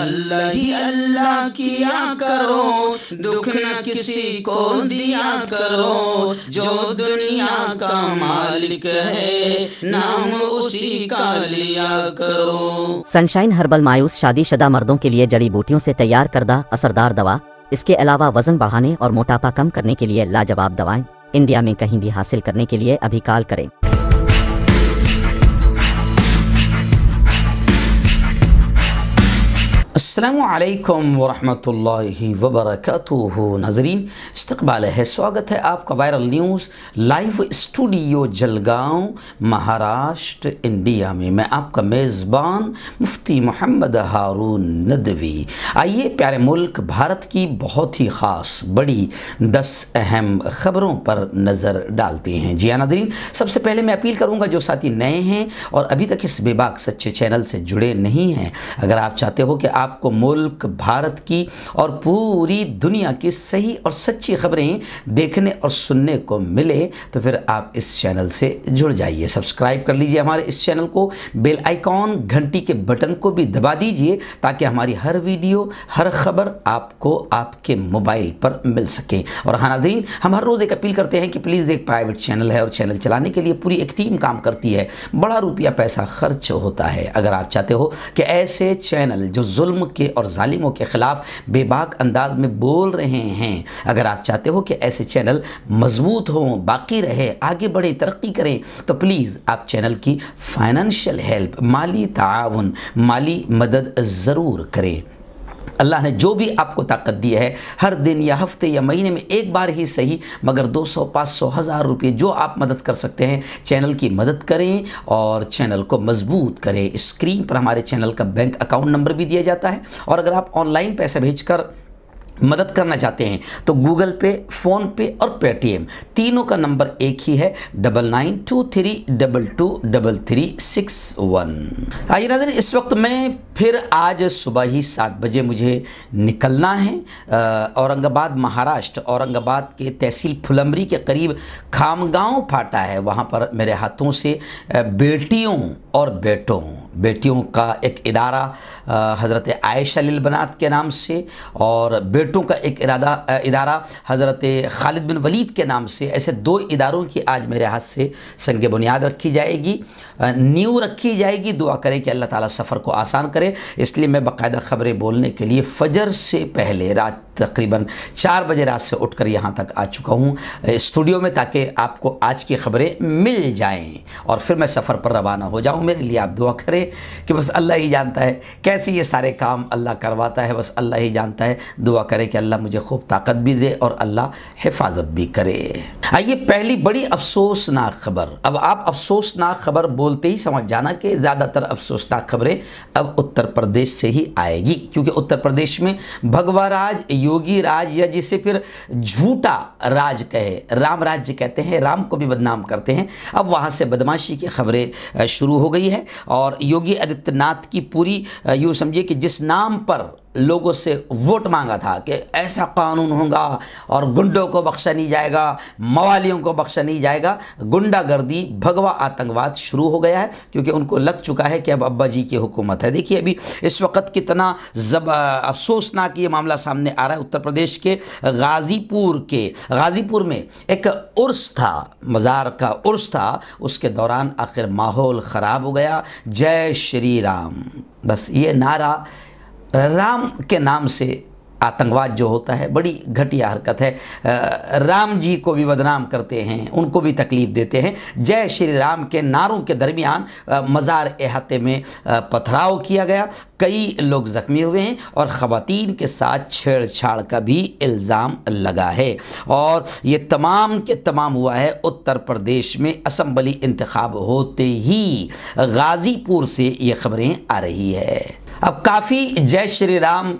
अल्लाह ही अल्लाह किया करो दुख न किसी को दिया करो जो दुनिया का मालिक है नाम उसी का लिया करो सनशाइन हर्बल मायूस शादीशुदा मर्दों के लिए जड़ी बूटियों से तैयार करदा असरदार दवा इसके अलावा वजन बढ़ाने और मोटापा कम करने के लिए लाजवाब दवाएं इंडिया में कहीं भी हासिल करने के लिए अभी कॉल करें as अल्लाम वरहमतुल्लाहि वबरकatuह नाजरीन इस्तबाल है स्वागत है आपका viral news live studio Jalgaon Maharashtra India में मैं आपका मेज़बान मुफ्ती मोहम्मद हारून नदवी आइए प्यारे मुल्क भारत की बहुत ही ख़ास बड़ी दस अहम ख़बरों पर नज़र डालते हैं जी हाँ नाजरीन सबसे पहले मैं अपील करूँगा जो साथी नए हैं और अभी तक इस बेबाक सच्चे चैनल से जुड़े नहीं हैं अगर आप चाहते हो कि आप आपको मुल्क भारत की और पूरी दुनिया की सही और सच्ची खबरें देखने और सुनने को मिले तो फिर आप इस चैनल से जुड़ जाइए सब्सक्राइब कर लीजिए हमारे इस चैनल को बेल आइकॉन घंटी के बटन को भी दबा दीजिए ताकि हमारी हर वीडियो हर खबर आपको आपके मोबाइल पर मिल सके और हाँ नाजीन हम हर रोज़ एक अपील करते हैं कि प्लीज़ एक प्राइवेट चैनल है और चैनल चलाने के लिए पूरी एक टीम काम करती है बड़ा रुपया पैसा खर्च होता है अगर आप चाहते हो कि ऐसे चैनल जो जुल्म के और ालिमों के ख़िलाफ़ बेबाक अंदाज में बोल रहे हैं अगर आप चाहते हो कि ऐसे चैनल मजबूत हों बाकी रहे आगे बढ़े तरक्की करें तो प्लीज़ आप चैनल की फ़ाइनेंशियल हेल्प माली ताउन माली मदद ज़रूर करें अल्लाह ने जो भी आपको ताकत दी है हर दिन या हफ्ते या महीने में एक बार ही सही मगर 200, 500, हज़ार रुपये जो आप मदद कर सकते हैं चैनल की मदद करें और चैनल को मजबूत करें स्क्रीन पर हमारे चैनल का बैंक अकाउंट नंबर भी दिया जाता है और अगर आप ऑनलाइन पैसे भेज कर मदद करना चाहते हैं तो गूगल पे फ़ोन पे और पेटीएम तीनों का नंबर एक ही है double nine two three double two double three six one आइए नजर इस वक्त मैं फिर आज सुबह ही सात बजे मुझे निकलना है औरंगाबाद महाराष्ट्र औरंगाबाद के तहसील फुलमरी के करीब खामगांव फाटा है वहाँ पर मेरे हाथों से बेटियों और बेटों बेटियों का एक इदारा हज़रत आयशा बनात के नाम से और बेटों का एक इरादा इदारा हज़रत खालिद बिन वलीद के नाम से ऐसे दो इदारों की आज मेरे हाथ से संग बुनियाद रखी जाएगी नींव रखी जाएगी दुआ करें कि अल्लाह ताला सफ़र को आसान करे इसलिए मैं बाकायदा ख़बरें बोलने के लिए फ़जर से पहले रात तकरीबन चार बजे रात से उठकर यहाँ तक आ चुका हूँ स्टूडियो में ताकि आपको आज की ख़बरें मिल जाएँ और फिर मैं सफ़र पर रवाना हो जाऊँ हूँ मेरे लिए आप दुआ करें कि बस अल्लाह ही जानता है कैसे ये सारे काम अल्लाह करवाता है बस अल्लाह ही जानता है दुआ करें कि अल्लाह मुझे खूब ताकत भी दे और अल्लाह हिफाजत भी करे आइए पहली बड़ी अफसोसनाक खबर अब आप अफसोसनाक खबर बोलते ही समझ जाना कि ज़्यादातर अफसोसनाक खबरें अब उत्तर प्रदेश से ही आएगी क्योंकि उत्तर प्रदेश में भगवा राज योगी राज या जिसे फिर झूठा राज कहे राम राज्य कहते हैं राम को भी बदनाम करते हैं अब वहाँ से बदमाशी की खबरें शुरू हो गई है और योगी आदित्यनाथ की पूरी यूँ समझिए कि जिस नाम पर लोगों से वोट मांगा था कि ऐसा कानून होगा और गुंडों को बख्शा नहीं जाएगा मवालियों को बख्शा नहीं जाएगा गुंडागर्दी भगवा आतंकवाद शुरू हो गया है क्योंकि उनको लग चुका है कि अब अब्बा जी की हुकूमत है देखिए अभी इस वक्त कितना जब अफसोसनाक ये मामला सामने आ रहा है उत्तर प्रदेश के गाज़ीपुर के गाज़ीपुर में एक उर्स था मज़ार का उर्स था उसके दौरान आखिर माहौल ख़राब हो गया जय श्री राम बस ये नारा राम के नाम से आतंकवाद जो होता है बड़ी घटिया हरकत है राम जी को भी बदनाम करते हैं उनको भी तकलीफ़ देते हैं जय श्री राम के नारों के दरमियान मज़ार अहाते में पथराव किया गया कई लोग ज़ख्मी हुए हैं और ख़वातीन के साथ छेड़छाड़ का भी इल्ज़ाम लगा है और ये तमाम के तमाम हुआ है उत्तर प्रदेश में असम्बली इंतखब होते ही गाज़ीपुर से ये ख़बरें आ रही है अब काफ़ी जय श्री राम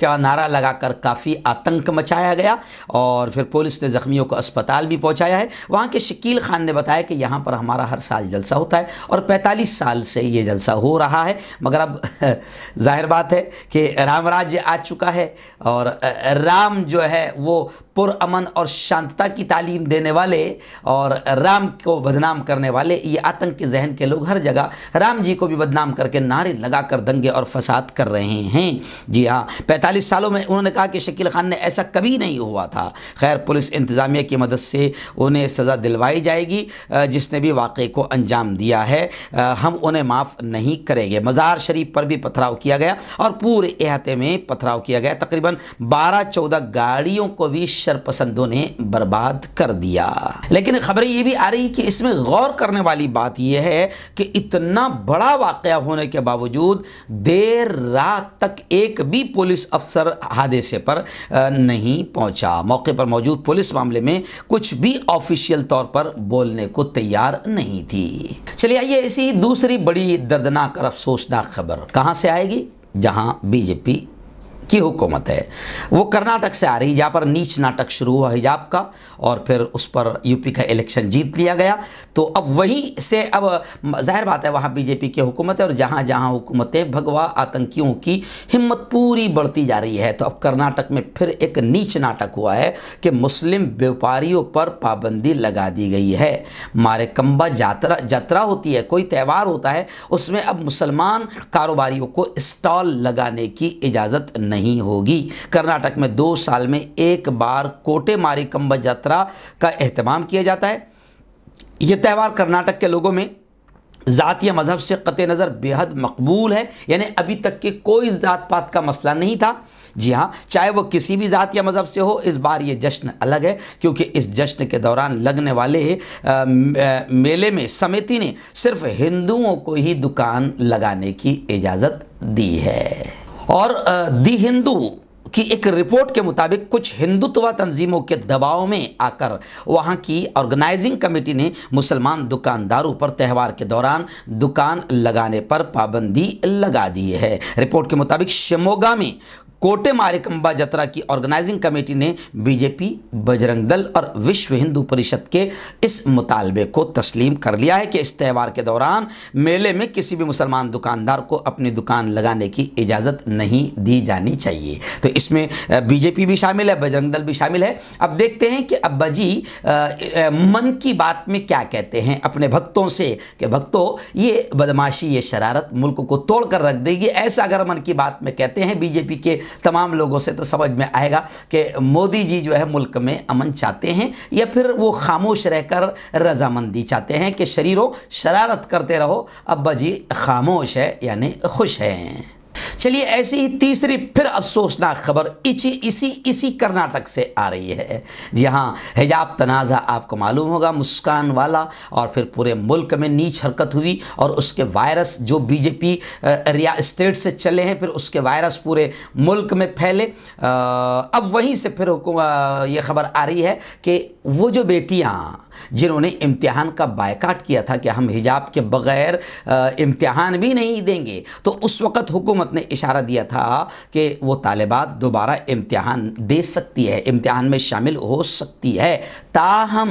का नारा लगाकर काफ़ी आतंक मचाया गया और फिर पुलिस ने ज़ख्मियों को अस्पताल भी पहुंचाया है वहाँ के शकील खान ने बताया कि यहाँ पर हमारा हर साल जलसा होता है और 45 साल से ये जलसा हो रहा है मगर अब जाहिर बात है कि राम राज्य आ चुका है और राम जो है वो पुरअमन और शांतता की तालीम देने वाले और राम को बदनाम करने वाले ये आतंक के जहन के लोग हर जगह राम जी को भी बदनाम करके नारे लगा दंगे और साथ कर रहे हैं जी हाँ पैंतालीस सालों में उन्होंने कहा कि शकील खान ने ऐसा कभी नहीं हुआ था खैर पुलिस इंतज़ामिया की मदद से उन्हें सज़ा दिलवाई जाएगी जिसने भी वाक़े को अंजाम दिया है हम उन्हें माफ़ नहीं करेंगे मज़ार शरीफ पर भी पथराव किया गया और पूरे अहाते में पथराव किया गया तकरीबन बारह चौदह गाड़ियों को भी शरपसंदों ने बर्बाद कर दिया लेकिन खबरें ये भी आ रही कि इसमें गौर करने वाली बात यह है कि इतना बड़ा वाक़ होने के बावजूद देर देर रात तक एक भी पुलिस अफसर हादसे पर नहीं पहुंचा मौके पर मौजूद पुलिस मामले में कुछ भी ऑफिशियल तौर पर बोलने को तैयार नहीं थी चलिए आइए ऐसी दूसरी बड़ी दर्दनाक और अफसोसनाक खबर कहां से आएगी जहां बीजेपी की हुकूमत है वो कर्नाटक से आ रही जहाँ पर नीच नाटक शुरू हुआ हिजाब का और फिर उस पर यूपी का इलेक्शन जीत लिया गया तो अब वहीं से अब जाहिर बात है वहाँ बीजेपी की हुकूमत है और जहाँ जहाँ हुकूमतें भगवा आतंकियों की हिम्मत पूरी बढ़ती जा रही है तो अब कर्नाटक में फिर एक नीच नाटक हुआ है कि मुस्लिम व्यापारियों पर पाबंदी लगा दी गई है कम्बा जात्रा जत्रा होती है कोई त्यौहार होता है उसमें अब मुसलमान कारोबारियों को स्टॉल लगाने की इजाज़त नहीं नहीं होगी कर्नाटक में दो साल में एक बार कोटे मारिकम्बा यात्रा का अहतमाम किया जाता है ये त्यौहार कर्नाटक के लोगों में ज़ातीय मज़हब से क़त नज़र बेहद मकबूल है यानी अभी तक के कोई ज़ात पात का मसला नहीं था जी हाँ चाहे वो किसी भी ज़ात या मज़हब से हो इस बार ये जश्न अलग है क्योंकि इस जश्न के दौरान लगने वाले आ, मेले में समिति ने सिर्फ हिंदुओं को ही दुकान लगाने की इजाज़त दी है और दी हिंदू कि एक रिपोर्ट के मुताबिक कुछ हिंदुत्व तंजीमों के दबाव में आकर वहाँ की ऑर्गेनाइजिंग कमेटी ने मुसलमान दुकानदारों पर त्यौहार के दौरान दुकान लगाने पर पाबंदी लगा दी है रिपोर्ट के मुताबिक शिमोगा में कोटे मारिकम्बा जत्रा की ऑर्गेनाइजिंग कमेटी ने बीजेपी बजरंग दल और विश्व हिंदू परिषद के इस मुतालबे को तस्लीम कर लिया है कि इस त्यौहार के दौरान मेले में किसी भी मुसलमान दुकानदार को अपनी दुकान लगाने की इजाज़त नहीं दी जानी चाहिए तो इसमें बीजेपी भी शामिल है बजरंग दल भी शामिल है अब देखते हैं कि अब्बा जी मन की बात में क्या कहते हैं अपने भक्तों से कि भक्तों ये बदमाशी ये शरारत मुल्क को तोड़ कर रख देगी ऐसा अगर मन की बात में कहते हैं बीजेपी के तमाम लोगों से तो समझ में आएगा कि मोदी जी जो है मुल्क में अमन चाहते हैं या फिर वो खामोश रहकर रजामंदी चाहते हैं कि शरीरों शरारत करते रहो अब्बा जी खामोश है यानी खुश हैं चलिए ऐसी ही तीसरी फिर अफसोसनाक खबर इसी इसी इसी कर्नाटक से आ रही है जी हाँ, हिजाब तनाज़ा आपको मालूम होगा मुस्कान वाला और फिर पूरे मुल्क में नीच हरकत हुई और उसके वायरस जो बीजेपी रिया स्टेट से चले हैं फिर उसके वायरस पूरे मुल्क में फैले अब वहीं से फिर ये खबर आ रही है कि वो जो बेटियाँ जिन्होंने इम्तिहान का बायकाट किया था कि हम हिजाब के बगैर इम्तिहान भी नहीं देंगे तो उस वक़्त हुकूमत ने ने इशारा दिया था कि वो तालिबात दोबारा इम्तिहान दे सकती है इम्तिहान में शामिल हो सकती है ताहम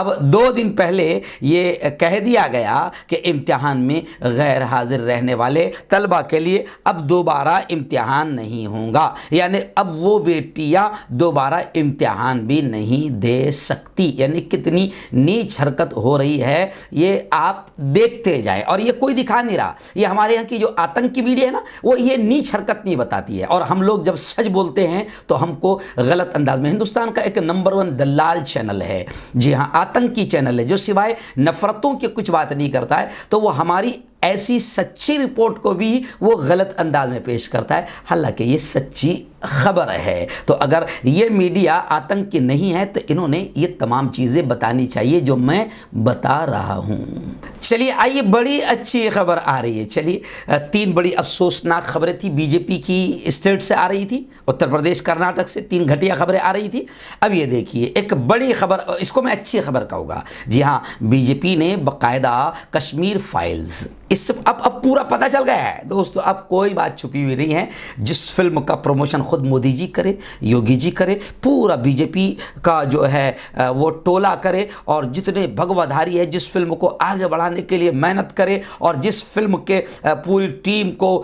अब दो दिन पहले ये कह दिया गया कि इम्तहान में गैर हाजिर रहने वाले तलबा के लिए अब दोबारा इम्तहान नहीं होगा यानी अब वो बेटियां दोबारा इम्तहान भी नहीं दे सकती यानी कितनी नीच हरकत हो रही है ये आप देखते जाए और ये कोई दिखा नहीं रहा ये हमारे यहाँ की जो आतंकी मीडिया है ना वो ये नीच हरकत नहीं बताती है और हम लोग जब सच बोलते हैं तो हमको गलत अंदाज में हिंदुस्तान का एक नंबर वन दलाल चैनल है जी हाँ आतंकी चैनल है जो सिवाय नफ़रतों की कुछ बात नहीं करता है तो वो हमारी ऐसी सच्ची रिपोर्ट को भी वो गलत अंदाज में पेश करता है हालांकि ये सच्ची खबर है तो अगर ये मीडिया आतंकी नहीं है तो इन्होंने ये तमाम चीज़ें बतानी चाहिए जो मैं बता रहा हूँ चलिए आइए बड़ी अच्छी खबर आ रही है चलिए तीन बड़ी अफसोसनाक खबरें थी बीजेपी की स्टेट से आ रही थी उत्तर प्रदेश कर्नाटक से तीन घटिया खबरें आ रही थी अब ये देखिए एक बड़ी खबर इसको मैं अच्छी खबर कहूँगा जी हाँ बीजेपी ने बाकायदा कश्मीर फाइल्स इस सब अब अब पूरा पता चल गया है दोस्तों अब कोई बात छुपी हुई नहीं है जिस फिल्म का प्रमोशन खुद मोदी जी करे योगी जी करे पूरा बीजेपी का जो है वो टोला करे और जितने भगवाधारी है जिस फिल्म को आगे बढ़ाने के लिए मेहनत करे और जिस फिल्म के पूरी टीम को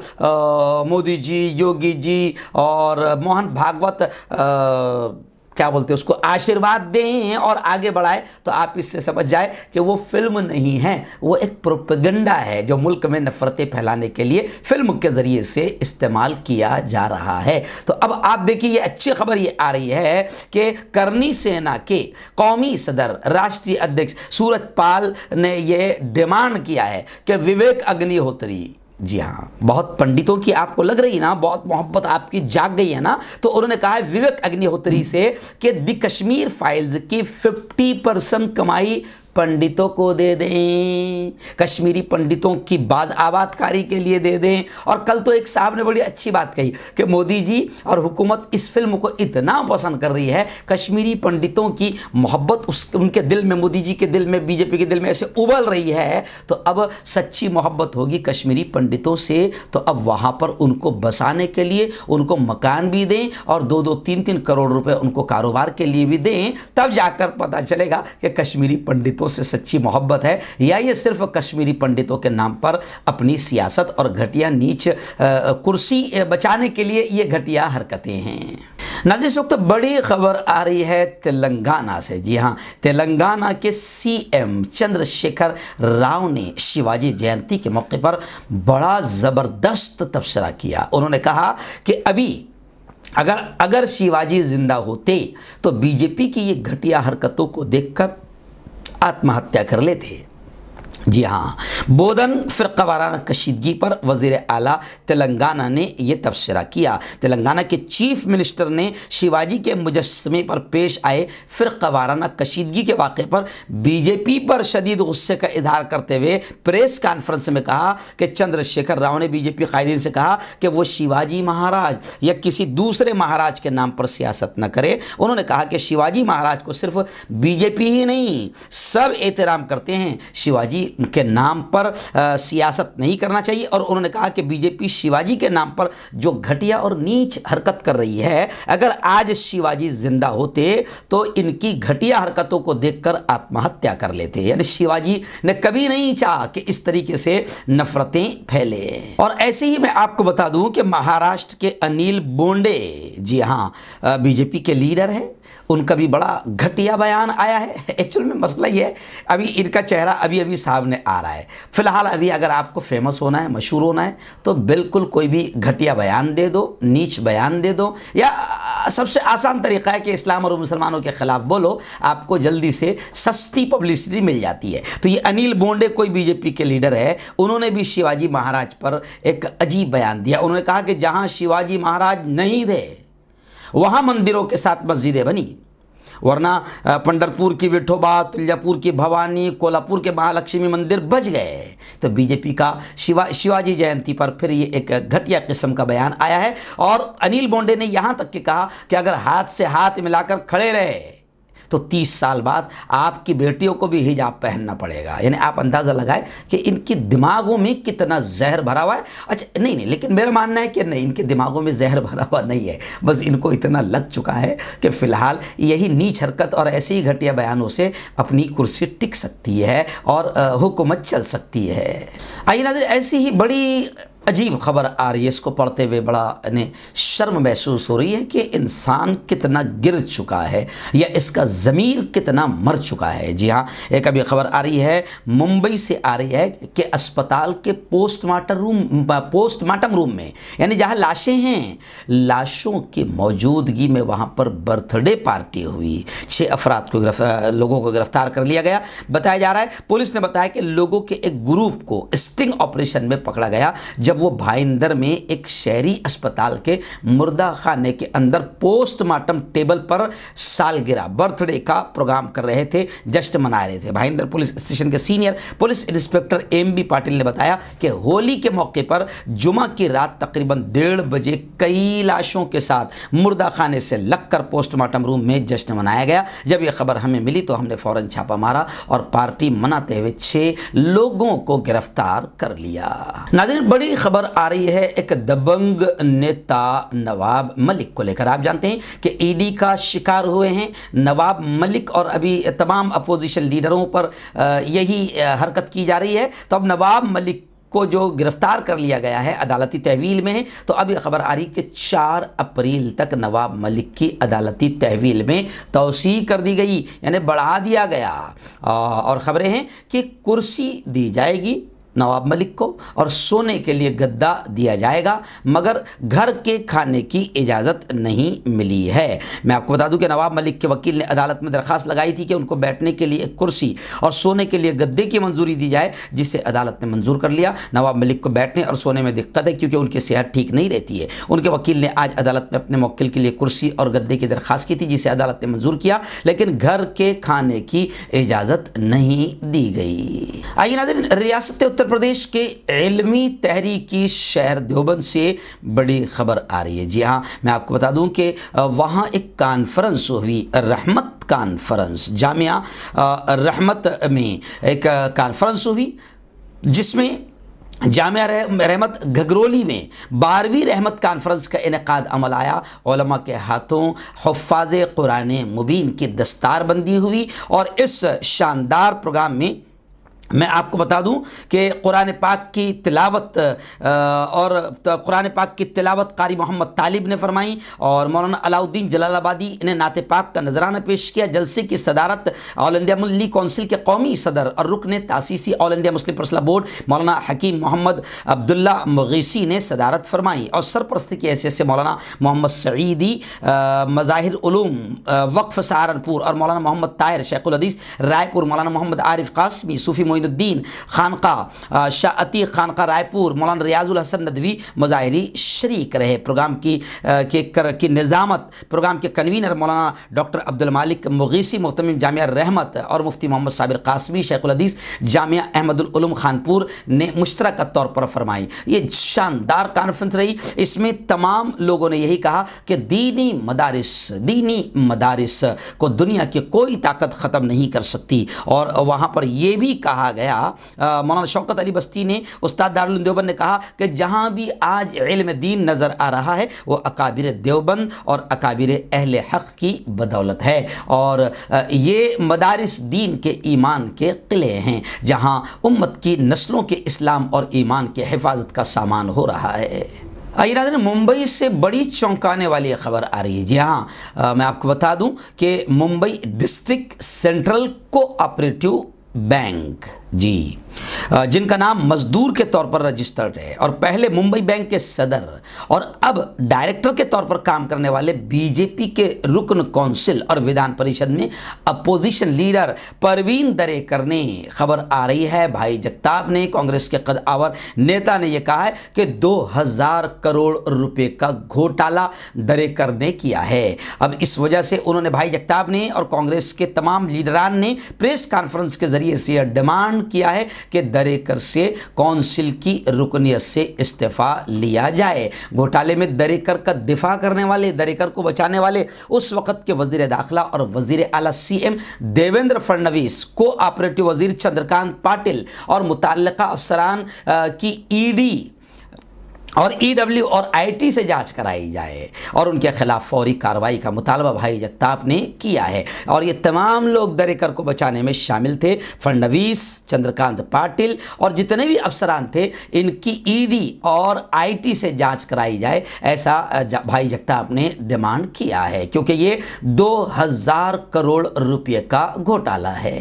मोदी जी योगी जी और मोहन भागवत क्या बोलते हैं उसको आशीर्वाद दें और आगे बढ़ाएं तो आप इससे समझ जाए कि वो फिल्म नहीं है वो एक प्रोपेगेंडा है जो मुल्क में नफ़रतें फैलाने के लिए फिल्म के ज़रिए से इस्तेमाल किया जा रहा है तो अब आप देखिए ये अच्छी खबर ये आ रही है कि करनी सेना के कौमी सदर राष्ट्रीय अध्यक्ष सूरज पाल ने यह डिमांड किया है कि विवेक अग्निहोत्री जी हाँ बहुत पंडितों की आपको लग रही है ना बहुत मोहब्बत आपकी जाग गई है ना तो उन्होंने कहा है विवेक अग्निहोत्री से कि द कश्मीर फाइल्स की 50 परसेंट कमाई पंडितों को दे दें कश्मीरी पंडितों की बाद आबादकारी के लिए दे दें और कल तो एक साहब ने बड़ी अच्छी बात कही कि मोदी जी और हुकूमत इस फिल्म को इतना पसंद कर रही है कश्मीरी पंडितों की मोहब्बत उस उनके दिल में मोदी जी के दिल में बीजेपी के दिल में ऐसे उबल रही है तो अब सच्ची मोहब्बत होगी कश्मीरी पंडितों से तो अब वहाँ पर उनको बसाने के लिए उनको मकान भी दें और दो दो तीन तीन करोड़ रुपये उनको कारोबार के लिए भी दें तब जाकर पता चलेगा कि कश्मीरी पंडितों सिखों से सच्ची मोहब्बत है या ये सिर्फ कश्मीरी पंडितों के नाम पर अपनी सियासत और घटिया नीच कुर्सी बचाने के लिए ये घटिया हरकतें हैं नाजिस इस वक्त बड़ी खबर आ रही है तेलंगाना से जी हाँ तेलंगाना के सीएम चंद्रशेखर राव ने शिवाजी जयंती के मौके पर बड़ा ज़बरदस्त तबसरा किया उन्होंने कहा कि अभी अगर अगर शिवाजी ज़िंदा होते तो बीजेपी की ये घटिया हरकतों को देखकर आत्महत्या कर लेते हैं जी हाँ बोधन फिर वाराना कशीदगी पर वजीर अला तेलंगाना ने यह तबसरा किया तेलंगाना के चीफ मिनिस्टर ने शिवाजी के मुजस्मे पर पेश आए फिर वाराना कशीदगी के वाक़े पर बीजेपी पर शदीद गुस्से का इजहार करते हुए प्रेस कॉन्फ्रेंस में कहा कि चंद्रशेखर राव ने बीजेपी कायदीन से कहा कि वो शिवाजी महाराज या किसी दूसरे महाराज के नाम पर सियासत न करे उन्होंने कहा कि शिवाजी महाराज को सिर्फ बीजेपी ही नहीं सब एहतराम करते हैं शिवाजी के नाम पर सियासत नहीं करना चाहिए और उन्होंने कहा कि बीजेपी शिवाजी के नाम पर जो घटिया और नीच हरकत कर रही है अगर आज शिवाजी जिंदा होते तो इनकी घटिया हरकतों को देखकर आत्महत्या कर लेते यानी शिवाजी ने कभी नहीं चाह कि इस तरीके से नफरतें फैले और ऐसे ही मैं आपको बता दूं कि महाराष्ट्र के अनिल बोंडे जी हाँ बीजेपी के लीडर हैं उनका भी बड़ा घटिया बयान आया है एक्चुअल में मसला ये है अभी इनका चेहरा अभी अभी सामने आ रहा है फिलहाल अभी अगर आपको फेमस होना है मशहूर होना है तो बिल्कुल कोई भी घटिया बयान दे दो नीच बयान दे दो या सबसे आसान तरीका है कि इस्लाम और मुसलमानों के ख़िलाफ़ बोलो आपको जल्दी से सस्ती पब्लिसिटी मिल जाती है तो ये अनिल बोंडे कोई बीजेपी के लीडर है उन्होंने भी शिवाजी महाराज पर एक अजीब बयान दिया उन्होंने कहा कि जहाँ शिवाजी महाराज नहीं थे वहाँ मंदिरों के साथ मस्जिदें बनी वरना पंडरपुर की विठोबा तुलजापुर की भवानी कोल्हापुर के महालक्ष्मी मंदिर बच गए तो बीजेपी का शिवा शिवाजी जयंती पर फिर ये एक घटिया किस्म का बयान आया है और अनिल बोंडे ने यहाँ तक कि कहा कि अगर हाथ से हाथ मिलाकर खड़े रहे तो तीस साल बाद आपकी बेटियों को भी हिजाब पहनना पड़ेगा यानी आप अंदाज़ा लगाए कि इनके दिमागों में कितना जहर भरा हुआ है अच्छा नहीं नहीं लेकिन मेरा मानना है कि नहीं इनके दिमागों में जहर भरा हुआ नहीं है बस इनको इतना लग चुका है कि फ़िलहाल यही नीच हरकत और ऐसे ही घटिया बयानों से अपनी कुर्सी टिक सकती है और हुकूमत चल सकती है आई नजर ऐसी ही बड़ी अजीब खबर आ रही है इसको पढ़ते हुए बड़ा यानी शर्म महसूस हो रही है कि इंसान कितना गिर चुका है या इसका ज़मीर कितना मर चुका है जी हाँ एक अभी खबर आ रही है मुंबई से आ रही है कि अस्पताल के पोस्टमार्टम रूम पोस्टमार्टम रूम में यानी जहाँ लाशें हैं लाशों की मौजूदगी में वहाँ पर बर्थडे पार्टी हुई छः अफराद को लोगों को गिरफ्तार कर लिया गया बताया जा रहा है पुलिस ने बताया कि लोगों के एक ग्रुप को स्टिंग ऑपरेशन में पकड़ा गया जब जब वो भाईंदर में एक शहरी अस्पताल के मुर्दा खाने के अंदर पोस्टमार्टम टेबल पर सालगिरह बर्थडे का प्रोग्राम कर रहे थे जश्न मना रहे थे भाईंदर पुलिस स्टेशन के senior police inspector M B Patil ने बताया कि होली के मौके पर जुमा की रात तकरीबन डेढ़ बजे कई लाशों के साथ मुर्दा खाने से लगकर पोस्टमार्टम रूम में जश्न मनाया गया जब यह खबर हमें मिली तो हमने फ़ौरन छापा मारा और पार्टी मनाते हुए छह लोगों को गिरफ्तार कर लिया नादिन बड़ी खबर आ रही है एक दबंग नेता नवाब मलिक को लेकर आप जानते हैं कि ईडी e का शिकार हुए हैं नवाब मलिक और अभी तमाम अपोजिशन लीडरों पर यही हरकत की जा रही है तो अब नवाब मलिक को जो गिरफ्तार कर लिया गया है अदालती तहवील में है तो अब यह खबर आ रही कि 4 अप्रैल तक नवाब मलिक की अदालती तहवील में तोसी कर दी गई यानी बढ़ा दिया गया और ख़बरें हैं कि कुर्सी दी जाएगी नवाब मलिक को और सोने के लिए गद्दा दिया जाएगा मगर घर के खाने की इजाज़त नहीं मिली है मैं आपको बता दूं कि नवाब मलिक के वकील ने अदालत में दरख्वास्त लगाई थी कि उनको बैठने के लिए एक कुर्सी और सोने के लिए गद्दे की मंजूरी दी जाए जिसे अदालत ने मंजूर कर लिया नवाब मलिक को बैठने और सोने में दिक्कत है क्योंकि उनकी सेहत ठीक नहीं रहती है उनके वकील ने आज अदालत में अपने मौकिल के लिए कुर्सी और गद्दे की दरख्वास्त की थी जिसे अदालत ने मंजूर किया लेकिन घर के खाने की इजाज़त नहीं दी गई आइए नाजर रियासत उत्तर उत्तर प्रदेश के इलमी तहरीकी शहर देवबंद से बड़ी खबर आ रही है जी हाँ मैं आपको बता दूं कि वहाँ एक कॉन्फ्रेंस हुई रहमत कॉन्फ्रेंस जामिया रहमत में एक कॉन्फ्रेंस हुई जिसमें जामिया रहमत घगरोली में बारहवीं रहमत कॉन्फ्रेंस का इनका अमल आया के हाथों हफाज कुरान मुबीन की दस्तार बंदी हुई और इस शानदार प्रोग्राम में मैं आपको बता दूं कि कुरान पाक की तिलावत और कुरान पाक की तिलावत कारी मोहम्मद तालिब ने फरमाई और मौलाना अलाउद्दीन जलालाबादी ने नात पाक का नजराना पेश किया जलसे की सदारत ऑल इंडिया मल्ली कौंसिल के कौमी सदर और रुकन तासीसी all India Muslim personal board Maulana Hakeem Mohammad Abdullah मगीसी ने सदारत फरमाई और सरपरस्ती की हैसियत से मौलाना मोहम्मद सईदी मज़ाहिर वक्फ सहारनपुर और मौलाना मोहम्मद तायर शेखुल अदीस रायपुर मौलाना मोहम्मद आरिफ कासमी सूफी मोइनुद्दीन खानका शाह अतीक खानका रायपुर मौलाना रियाजुल हसन नदवी मज़ाहरी शरीक रहे प्रोग्राम की के कर की निज़ामत प्रोग्राम के कन्वीनर मौलाना डॉक्टर अब्दुल मालिक मुगीसी मोहतम जामिया रहमत और मुफ्ती मोहम्मद साबिर कासमी शेखुलदीस जामिया अहमदुलूम खानपुर ने मुश्तरक तौर पर फरमाई ये शानदार कॉन्फ्रेंस रही इसमें तमाम लोगों ने यही कहा कि दीनी मदारस दीनी मदारस को दुनिया की कोई ताकत ख़त्म नहीं कर सकती और वहाँ पर यह भी कहा कहा गया मौलाना शौकत अली बस्ती ने उस्ताद दारुल देवबंद ने कहा कि जहाँ भी आज इल्म दीन नज़र आ रहा है वो अकाबिर देवबंद और अकाबिर अहल हक़ की बदौलत है और ये मदारस दीन के ईमान के किले हैं जहाँ उम्मत की नस्लों के इस्लाम और ईमान के हिफाजत का सामान हो रहा है इरादन मुंबई से बड़ी चौंकाने वाली खबर आ रही है जी हाँ मैं आपको बता दूं कि Mumbai district central cooperative bank जी जिनका नाम मजदूर के तौर पर रजिस्टर्ड है और पहले मुंबई बैंक के सदर और अब डायरेक्टर के तौर पर काम करने वाले बीजेपी के रुकन काउंसिल और विधान परिषद में अपोजिशन लीडर परवीन दरेकर ने खबर आ रही है भाई जगताप ने कांग्रेस के कद आवर नेता ने यह कहा है कि 2000 करोड़ रुपए का घोटाला दरेकर ने किया है अब इस वजह से उन्होंने भाई जगताप ने और कांग्रेस के तमाम लीडरान ने प्रेस कॉन्फ्रेंस के जरिए से डिमांड किया है कि दरेकर से कौंसिल की रुकनीत से इस्तीफ़ा लिया जाए घोटाले में दरेकर का दिफा करने वाले दरेकर को बचाने वाले उस वक्त के वजीर दाखिला और वजीर अला C M Devendra Fadnavis co operative वजीर चंद्रकांत पाटिल और मुतल अफसरान की ईडी और डब्ल्यू e और टी से जांच कराई जाए और उनके खिलाफ फौरी कार्रवाई का मुतालबा भाई जगताप ने किया है और ये तमाम लोग दरेकर को बचाने में शामिल थे फडनवीस चंद्रकांत पाटिल और जितने भी अफसरान थे इनकी ईडी e और आईटी से जांच कराई जाए ऐसा भाई जगताप ने डिमांड किया है क्योंकि ये हज़ार करोड़ रुपये का घोटाला है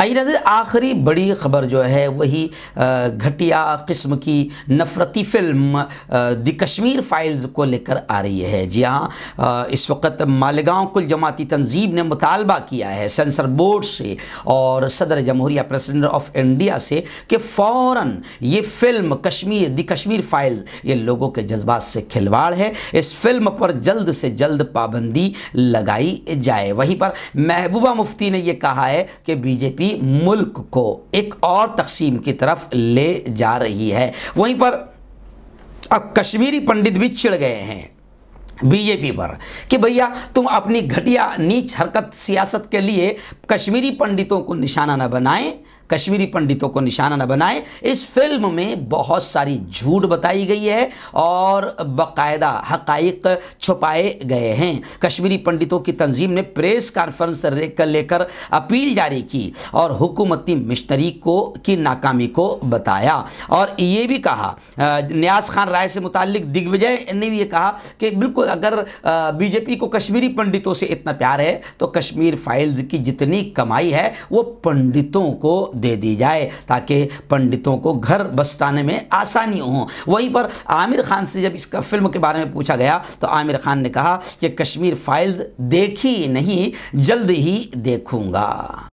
आई नज़र आखिरी बड़ी ख़बर जो है वही घटिया किस्म की नफरती फिल्म द कश्मीर फाइल्स को लेकर आ रही है जी हाँ इस वक्त मालेगांव कुल जमाती तंजीब ने मुतालबा किया है सेंसर बोर्ड से और सदर जमहूरिया प्रेसिडेंट ऑफ इंडिया से कि फ़ौर ये film Kashmir the Kashmir file ये लोगों के जज्बात से खिलवाड़ है इस फिल्म पर जल्द से जल्द पाबंदी लगाई जाए वहीं पर महबूबा मुफ्ती ने यह कहा है कि बीजेपी भी मुल्क को एक और तकसीम की तरफ ले जा रही है वहीं पर अब कश्मीरी पंडित भी चिड़ गए हैं बीजेपी पर कि भैया तुम अपनी घटिया नीच हरकत सियासत के लिए कश्मीरी पंडितों को निशाना न बनाएं कश्मीरी पंडितों को निशाना न बनाए इस फिल्म में बहुत सारी झूठ बताई गई है और बाकायदा हकाइक छुपाए गए हैं कश्मीरी पंडितों की तंजीम ने प्रेस कॉन्फ्रेंस लेकर अपील जारी की और हुकूमती मिशनरी को की नाकामी को बताया और ये भी कहा न्याज खान राय से मुतक दिग्विजय ने भी ये कहा कि बिल्कुल अगर बीजेपी को कश्मीरी पंडितों से इतना प्यार है तो कश्मीर फाइल्स की जितनी कमाई है वो पंडितों को दे दी जाए ताकि पंडितों को घर बस्ताने में आसानी हो वहीं पर आमिर खान से जब इसका फिल्म के बारे में पूछा गया तो आमिर खान ने कहा कि कश्मीर फाइल्स देखी नहीं जल्द ही देखूंगा